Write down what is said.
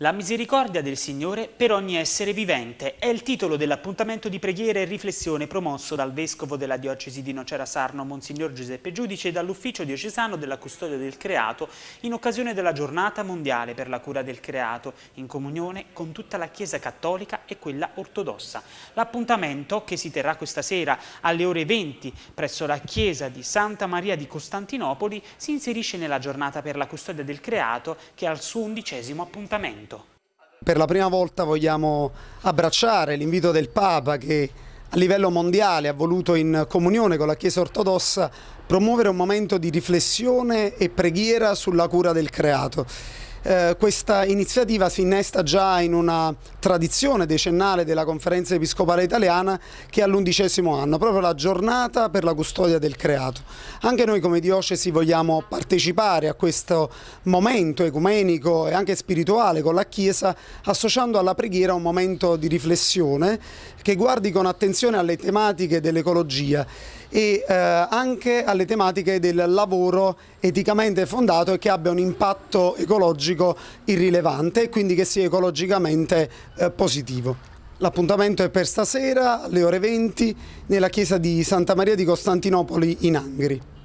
La misericordia del Signore per ogni essere vivente è il titolo dell'appuntamento di preghiera e riflessione promosso dal Vescovo della Diocesi di Nocera Sarno, Monsignor Giuseppe Giudice, e dall'Ufficio Diocesano della Custodia del Creato in occasione della Giornata Mondiale per la Cura del Creato, in comunione con tutta la Chiesa Cattolica e quella ortodossa. L'appuntamento, che si terrà questa sera alle ore 20 presso la Chiesa di Santa Maria di Costantinopoli, si inserisce nella Giornata per la Custodia del Creato, che è al suo undicesimo appuntamento momento. Per la prima volta vogliamo abbracciare l'invito del Papa che a livello mondiale ha voluto in comunione con la Chiesa ortodossa promuovere un momento di riflessione e preghiera sulla cura del creato. Eh, questa iniziativa si innesta già in una tradizione decennale della Conferenza Episcopale Italiana che è all'undicesimo anno, proprio la giornata per la custodia del creato. Anche noi come diocesi vogliamo partecipare a questo momento ecumenico e anche spirituale con la Chiesa associando alla preghiera un momento di riflessione che guardi con attenzione alle tematiche dell'ecologia e eh, anche alle tematiche del lavoro eticamente fondato e che abbia un impatto ecologico irrilevante e quindi che sia ecologicamente eh, positivo. L'appuntamento è per stasera alle ore 20 nella chiesa di Santa Maria di Costantinopoli in Angri.